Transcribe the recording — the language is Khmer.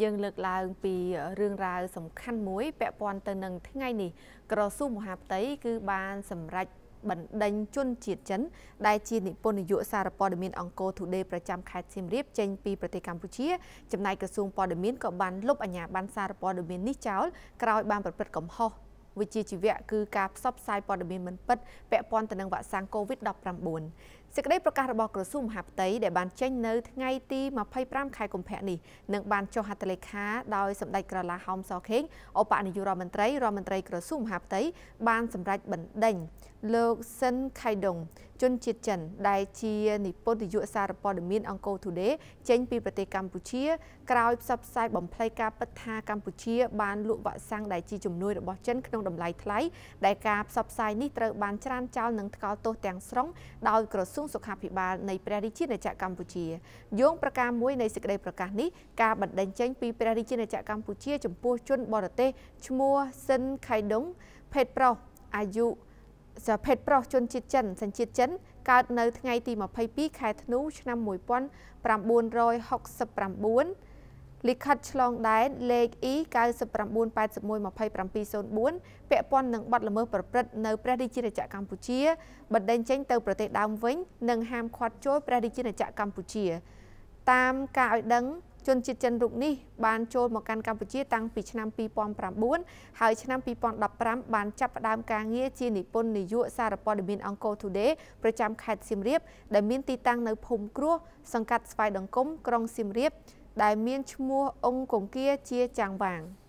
យើងលើកឡើង ពីរឿងរ៉ាវសំខាន់មួយពាក់ព័ន្ធទៅនឹងថ្ងៃនេះក្រសួងមហាផ្ទៃគឺបាន សម្រេចបណ្ដេញជន ជាតិចិន ដែលជានិពន្ធនាយកសារព័ត៌មានអង្គរ Today ប្រចាំខេត្តសៀមរាបចេញ ពីប្រទេសកម្ពុជាចំណែកក្រសួងព័ត៌មានក៏បានលុបអាជ្ញាប័ណ្ណសារព័ត៌មាននេះចោលក្រោយ បានប្រព្រឹត្តកំហុសវិជ្ជាជីវៈគឺការផ្សព្វផ្សាយព័ត៌មានមិនពិតពាក់ព័ន្ធទៅនឹងវ៉ាក់សាំង COVID-19 សេចក្តីប្រកាសរបស់ក្រសួងមហាផ្ទៃដែលបាន ចេញនៅថ្ងៃទី25ខែកុម្ភៈនេះនឹងបានចុះហត្ថលេខាដោយសម្ដេចក្រឡាហោមសខេងឧបនាយករដ្ឋមន្ត្រីរដ្ឋមន្ត្រីក្រសួងមហាផ្ទៃបានសម្រេចបណ្ដេញលោកស៊ិនខៃដុងជនជាតិចិនដែលជានិពន្ធនាយកសារព័ត៌មានអង្គរ Today ចេញ ពីប្រទេសកម្ពុជា ក្រោយផ្សព្វផ្សាយបំភ្លៃការពិតថាកម្ពុជា បាន លក់វ៉ាក់សាំងដែលជាជំនួយរបស់ចិនក្នុងតម្លៃថ្លៃដែលការផ្សព្វផ្សាយនេះត្រូវបានច្រានចោលនិងថ្កោលទោសទាំងស្រុងដោយក្រសួងសុខាភិបាលនៃព្រះរាជាណាចក្រកម្ពុជាយោងប្រការមួយនៃសេចក្តីប្រកាសនេះការបណ្តេញចេញពីព្រះរាជាណាចក្រកម្ពុជា ចំពោះជនបរទេសឈ្មោះស៊ិនខៃដុងភេទប្រុសអាយុសាភេទប្រុសជនជាតិចិនសញ្ជាតិចិនកើតនៅថ្ងៃទី22ខែធ្នូឆ្នាំ1969លិខិតឆ្លងដែនលេខ E 99812704ពាក់ព័ន្ធនឹងបទល្មើសប្រព្រឹត្តនៅព្រះរាជាណាចក្រកម្ពុជាបណ្ដេញចេញ ទៅប្រទេសដើមវិញនិងហាមឃាត់ចូលព្រះរាជាណាចក្រកម្ពុជា តាមការឲ្យដឹងជនជាតិចិនរូបនេះបានចូលមកកាន់កម្ពុជាតាំងពីឆ្នាំ2009ហើយឆ្នាំ2015បានចាប់ផ្ដើមការងារជានិពន្ធនាយកសារព័ត៌មានអង្គរ Today ប្រចាំខេត្តសៀមរាប ដែលមានទីតាំងនៅភូមិគ្រោះសង្កាត់ស្វាយដង្គមក្រុងសៀមរាប ដែលមានឈ្មោះអង្គង្គគាជាចាងវាង។